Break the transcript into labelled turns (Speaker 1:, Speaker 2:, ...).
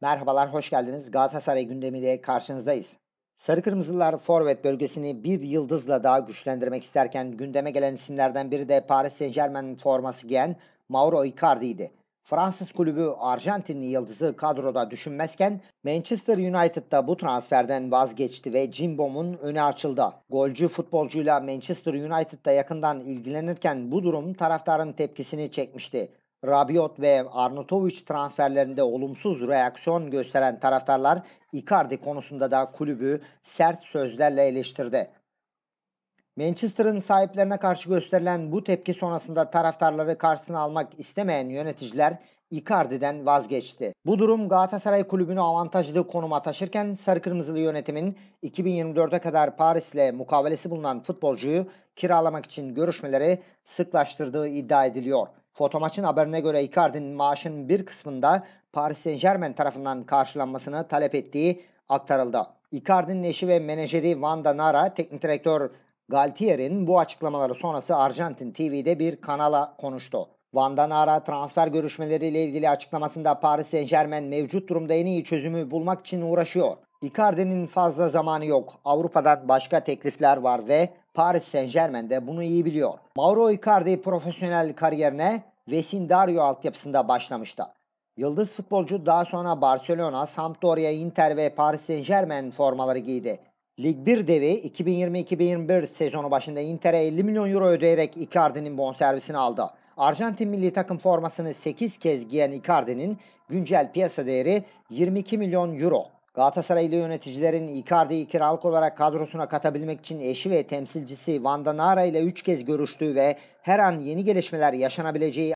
Speaker 1: Merhabalar, hoş geldiniz. Galatasaray gündemiyle karşınızdayız. Sarı Kırmızılar forvet bölgesini bir yıldızla daha güçlendirmek isterken gündeme gelen isimlerden biri de Paris Saint Germain forması giyen Mauro Icardi'ydi. Fransız kulübü Arjantinli yıldızı kadroda düşünmezken Manchester United'da bu transferden vazgeçti ve Jimbom'un önü açıldı. Golcü futbolcuyla Manchester United'da yakından ilgilenirken bu durum taraftarın tepkisini çekmişti. Rabiot ve Arnautovic transferlerinde olumsuz reaksiyon gösteren taraftarlar Icardi konusunda da kulübü sert sözlerle eleştirdi. Manchester'ın sahiplerine karşı gösterilen bu tepki sonrasında taraftarları karşısına almak istemeyen yöneticiler Icardi'den vazgeçti. Bu durum Galatasaray kulübünü avantajlı konuma taşırken sarı kırmızılı yönetimin 2024'e kadar Paris'le mukavelesi bulunan futbolcuyu kiralamak için görüşmeleri sıklaştırdığı iddia ediliyor. Fotomaç'ın haberine göre Icardi'nin maaşının bir kısmında Paris Saint Germain tarafından karşılanmasını talep ettiği aktarıldı. Icardi'nin eşi ve menajeri Wanda Nara, teknik direktör Galtier'in bu açıklamaları sonrası Arjantin TV'de bir kanala konuştu. Vandanara transfer görüşmeleriyle ilgili açıklamasında Paris Saint Germain mevcut durumda en iyi çözümü bulmak için uğraşıyor. Icardi'nin fazla zamanı yok. Avrupa'dan başka teklifler var ve Paris Saint Germain de bunu iyi biliyor. Mauro Icardi profesyonel kariyerine Vesindario altyapısında başlamıştı. Yıldız futbolcu daha sonra Barcelona, Sampdoria, Inter ve Paris Saint Germain formaları giydi. Lig 1 devi 2020-2021 sezonu başında Inter'e 50 milyon euro ödeyerek Icardi'nin bonservisini aldı. Arjantin milli takım formasını 8 kez giyen Icardi'nin güncel piyasa değeri 22 milyon euro. Galatasaraylı yöneticilerin Icardi'yi kiralık olarak kadrosuna katabilmek için eşi ve temsilcisi Vanda Nara ile 3 kez görüştüğü ve her an yeni gelişmeler yaşanabileceği